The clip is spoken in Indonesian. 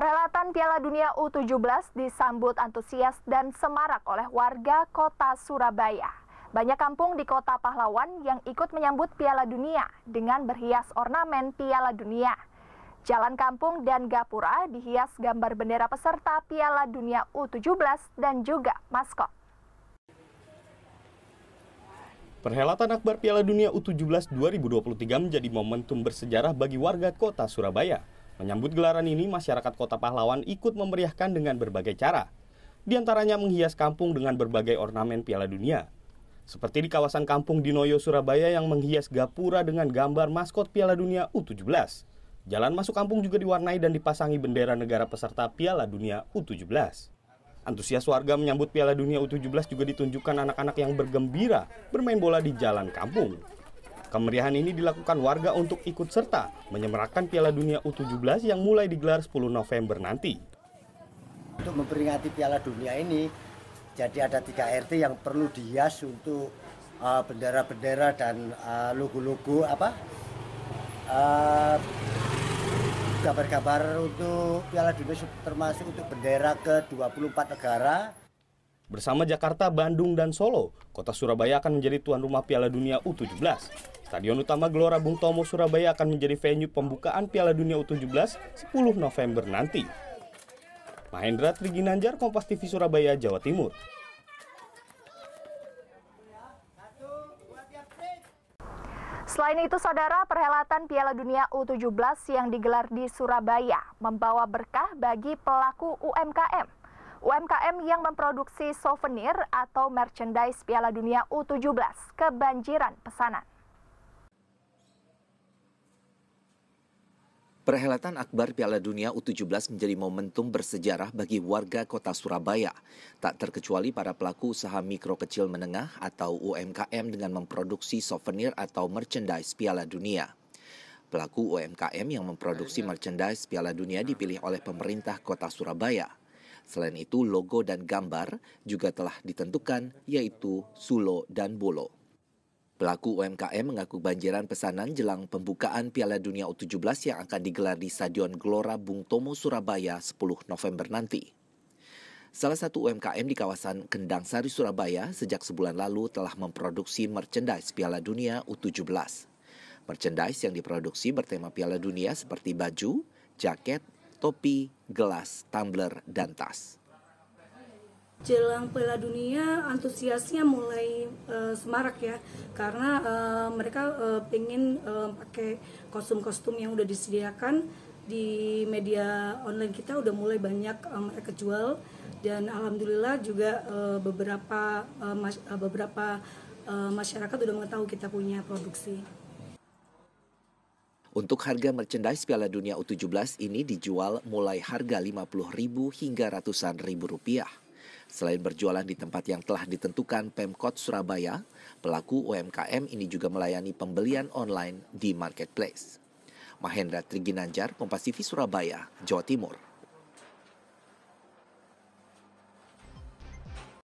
Perhelatan Piala Dunia U17 disambut antusias dan semarak oleh warga kota Surabaya. Banyak kampung di kota pahlawan yang ikut menyambut Piala Dunia dengan berhias ornamen Piala Dunia. Jalan kampung dan gapura dihias gambar bendera peserta Piala Dunia U17 dan juga maskot. Perhelatan akbar Piala Dunia U17 2023 menjadi momentum bersejarah bagi warga kota Surabaya. Menyambut gelaran ini, masyarakat Kota Pahlawan ikut memeriahkan dengan berbagai cara. Di antaranya menghias kampung dengan berbagai ornamen Piala Dunia. Seperti di kawasan kampung Dinoyo, Surabaya yang menghias gapura dengan gambar maskot Piala Dunia U17. Jalan masuk kampung juga diwarnai dan dipasangi bendera negara peserta Piala Dunia U17. Antusias warga menyambut Piala Dunia U17 juga ditunjukkan anak-anak yang bergembira bermain bola di jalan kampung. Kemeriahan ini dilakukan warga untuk ikut serta menyemerakan Piala Dunia U17 yang mulai digelar 10 November nanti. Untuk memperingati Piala Dunia ini, jadi ada tiga RT yang perlu dihias untuk uh, bendera-bendera uh, dan logo-logo uh, apa gambar-gambar uh, untuk Piala Dunia termasuk untuk bendera ke 24 negara. Bersama Jakarta, Bandung, dan Solo, kota Surabaya akan menjadi tuan rumah Piala Dunia U17. Stadion Utama Gelora Bung Tomo Surabaya akan menjadi venue pembukaan Piala Dunia U17 10 November nanti. Mahendra Triginanjar, Kompas TV Surabaya, Jawa Timur. Selain itu, saudara, perhelatan Piala Dunia U17 yang digelar di Surabaya membawa berkah bagi pelaku UMKM. UMKM yang memproduksi souvenir atau merchandise Piala Dunia U17 kebanjiran pesanan. Perhelatan akbar Piala Dunia U17 menjadi momentum bersejarah bagi warga kota Surabaya. Tak terkecuali para pelaku usaha mikro kecil menengah atau UMKM dengan memproduksi souvenir atau merchandise Piala Dunia. Pelaku UMKM yang memproduksi merchandise Piala Dunia dipilih oleh pemerintah kota Surabaya. Selain itu, logo dan gambar juga telah ditentukan, yaitu Sulo dan Bolo. Pelaku UMKM mengaku banjiran pesanan jelang pembukaan Piala Dunia U17 yang akan digelar di Stadion Gelora Bung Tomo, Surabaya 10 November nanti. Salah satu UMKM di kawasan Kendang Sari, Surabaya sejak sebulan lalu telah memproduksi merchandise Piala Dunia U17. Merchandise yang diproduksi bertema Piala Dunia seperti baju, jaket, topi, gelas, tumbler, dan tas jelang Piala Dunia antusiasnya mulai uh, semarak ya karena uh, mereka uh, eh, pengen uh, pakai kostum-kostum yang udah disediakan di media online kita udah mulai banyak uh, mereka jual dan alhamdulillah juga uh, beberapa uh, mas, uh, beberapa uh, masyarakat udah mengetahui kita punya produksi. Untuk harga merchandise Piala Dunia U17 ini dijual mulai harga 50.000 hingga ratusan ribu rupiah. Selain berjualan di tempat yang telah ditentukan Pemkot Surabaya, pelaku UMKM ini juga melayani pembelian online di marketplace. Mahendra Triginanjar, Kompasivi Surabaya, Jawa Timur.